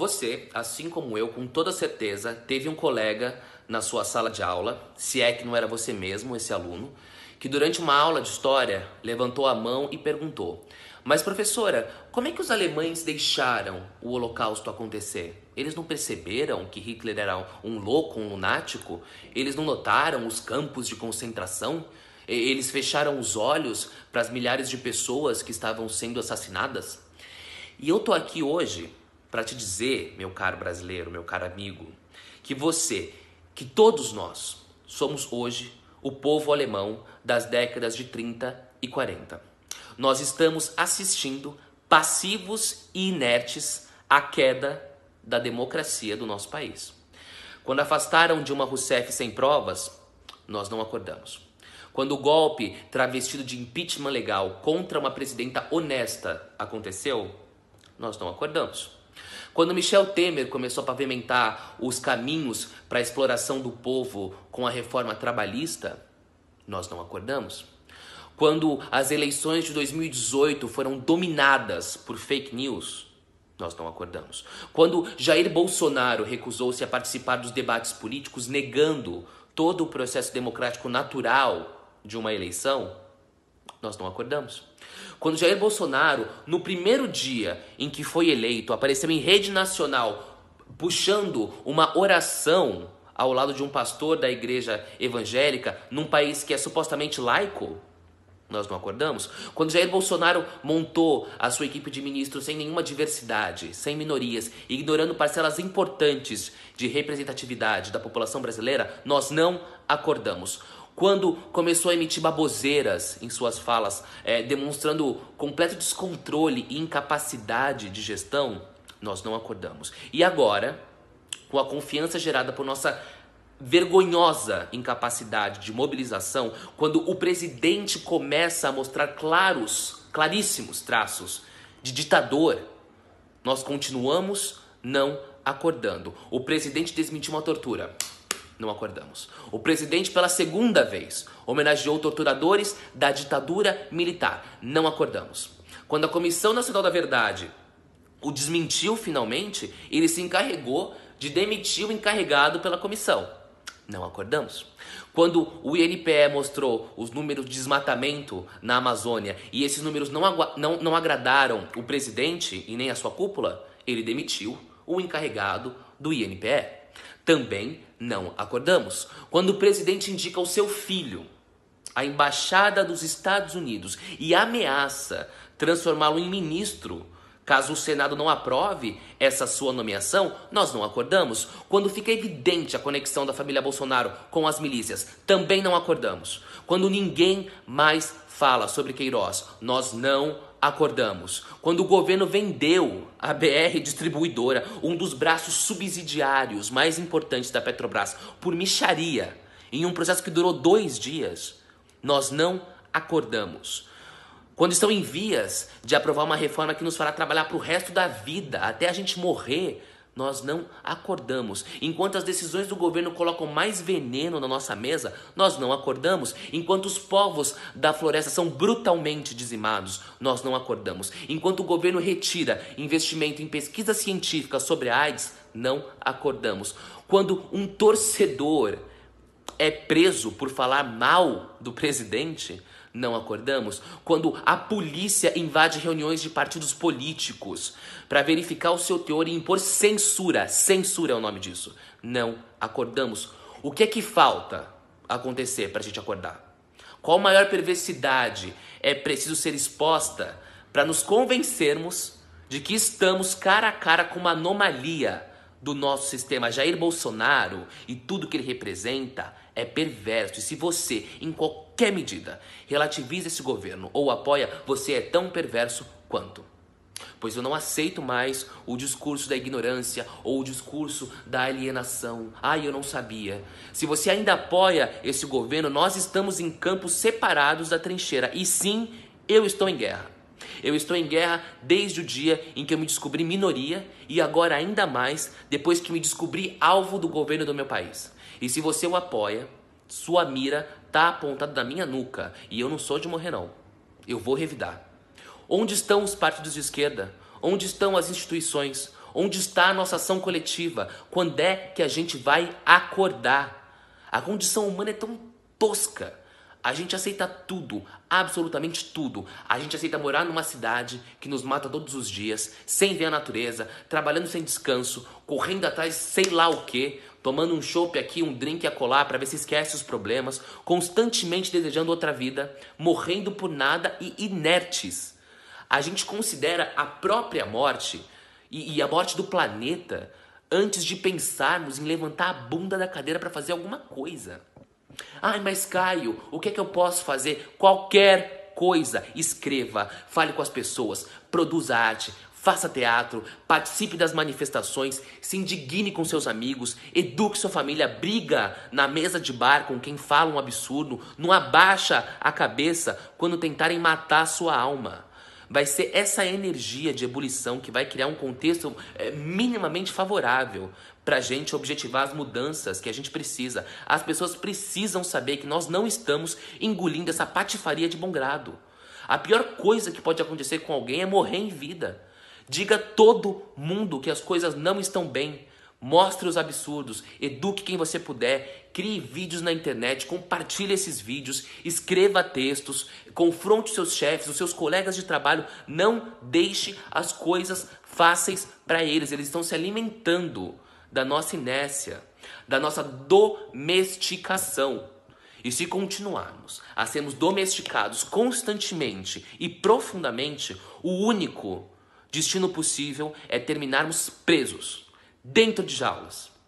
Você, assim como eu, com toda certeza, teve um colega na sua sala de aula, se é que não era você mesmo, esse aluno, que durante uma aula de história levantou a mão e perguntou: Mas professora, como é que os alemães deixaram o Holocausto acontecer? Eles não perceberam que Hitler era um louco, um lunático? Eles não notaram os campos de concentração? Eles fecharam os olhos para as milhares de pessoas que estavam sendo assassinadas? E eu tô aqui hoje para te dizer, meu caro brasileiro, meu caro amigo, que você, que todos nós somos hoje o povo alemão das décadas de 30 e 40. Nós estamos assistindo passivos e inertes à queda da democracia do nosso país. Quando afastaram Dilma Rousseff sem provas, nós não acordamos. Quando o golpe travestido de impeachment legal contra uma presidenta honesta aconteceu, nós não acordamos. Quando Michel Temer começou a pavimentar os caminhos para a exploração do povo com a reforma trabalhista, nós não acordamos. Quando as eleições de 2018 foram dominadas por fake news, nós não acordamos. Quando Jair Bolsonaro recusou-se a participar dos debates políticos, negando todo o processo democrático natural de uma eleição, nós não acordamos. Quando Jair Bolsonaro, no primeiro dia em que foi eleito, apareceu em rede nacional puxando uma oração ao lado de um pastor da igreja evangélica num país que é supostamente laico, nós não acordamos? Quando Jair Bolsonaro montou a sua equipe de ministros sem nenhuma diversidade, sem minorias, ignorando parcelas importantes de representatividade da população brasileira, nós não acordamos quando começou a emitir baboseiras em suas falas, é, demonstrando completo descontrole e incapacidade de gestão, nós não acordamos. E agora, com a confiança gerada por nossa vergonhosa incapacidade de mobilização, quando o presidente começa a mostrar claros, claríssimos traços de ditador, nós continuamos não acordando. O presidente desmentiu uma tortura não acordamos. O presidente, pela segunda vez, homenageou torturadores da ditadura militar. Não acordamos. Quando a Comissão Nacional da Verdade o desmentiu finalmente, ele se encarregou de demitir o encarregado pela comissão. Não acordamos. Quando o INPE mostrou os números de desmatamento na Amazônia e esses números não, não, não agradaram o presidente e nem a sua cúpula, ele demitiu o encarregado do INPE. Também não acordamos. Quando o presidente indica o seu filho à embaixada dos Estados Unidos e ameaça transformá-lo em ministro Caso o Senado não aprove essa sua nomeação, nós não acordamos. Quando fica evidente a conexão da família Bolsonaro com as milícias, também não acordamos. Quando ninguém mais fala sobre Queiroz, nós não acordamos? Quando o governo vendeu a BR Distribuidora, um dos braços subsidiários mais importantes da Petrobras, por micharia, em um processo que durou dois dias, nós não acordamos. Quando estão em vias de aprovar uma reforma que nos fará trabalhar para o resto da vida, até a gente morrer, nós não acordamos. Enquanto as decisões do governo colocam mais veneno na nossa mesa, nós não acordamos. Enquanto os povos da floresta são brutalmente dizimados, nós não acordamos. Enquanto o governo retira investimento em pesquisa científica sobre a AIDS, não acordamos. Quando um torcedor é preso por falar mal do presidente, não acordamos? Quando a polícia invade reuniões de partidos políticos para verificar o seu teor e impor censura, censura é o nome disso. Não acordamos. O que é que falta acontecer para a gente acordar? Qual maior perversidade é preciso ser exposta para nos convencermos de que estamos cara a cara com uma anomalia do nosso sistema Jair Bolsonaro e tudo que ele representa é perverso. E se você, em qualquer medida, relativiza esse governo ou apoia, você é tão perverso quanto. Pois eu não aceito mais o discurso da ignorância ou o discurso da alienação. Ai, ah, eu não sabia. Se você ainda apoia esse governo, nós estamos em campos separados da trincheira. E sim, eu estou em guerra. Eu estou em guerra desde o dia em que eu me descobri minoria e agora ainda mais depois que me descobri alvo do governo do meu país. E se você o apoia, sua mira está apontada na minha nuca e eu não sou de morrer não. Eu vou revidar. Onde estão os partidos de esquerda? Onde estão as instituições? Onde está a nossa ação coletiva? Quando é que a gente vai acordar? A condição humana é tão tosca a gente aceita tudo, absolutamente tudo. A gente aceita morar numa cidade que nos mata todos os dias, sem ver a natureza, trabalhando sem descanso, correndo atrás sei lá o que, tomando um chopp aqui, um drink a colar para ver se esquece os problemas, constantemente desejando outra vida, morrendo por nada e inertes. A gente considera a própria morte e, e a morte do planeta antes de pensarmos em levantar a bunda da cadeira para fazer alguma coisa. Ai, mas Caio, o que é que eu posso fazer? Qualquer coisa, escreva, fale com as pessoas, produza arte, faça teatro, participe das manifestações, se indigne com seus amigos, eduque sua família, briga na mesa de bar com quem fala um absurdo, não abaixa a cabeça quando tentarem matar sua alma vai ser essa energia de ebulição que vai criar um contexto é, minimamente favorável para a gente objetivar as mudanças que a gente precisa. As pessoas precisam saber que nós não estamos engolindo essa patifaria de bom grado. A pior coisa que pode acontecer com alguém é morrer em vida. Diga todo mundo que as coisas não estão bem. Mostre os absurdos, eduque quem você puder, crie vídeos na internet, compartilhe esses vídeos, escreva textos, confronte seus chefes, os seus colegas de trabalho, não deixe as coisas fáceis para eles, eles estão se alimentando da nossa inércia, da nossa domesticação. E se continuarmos a sermos domesticados constantemente e profundamente, o único destino possível é terminarmos presos dentro de jaulas.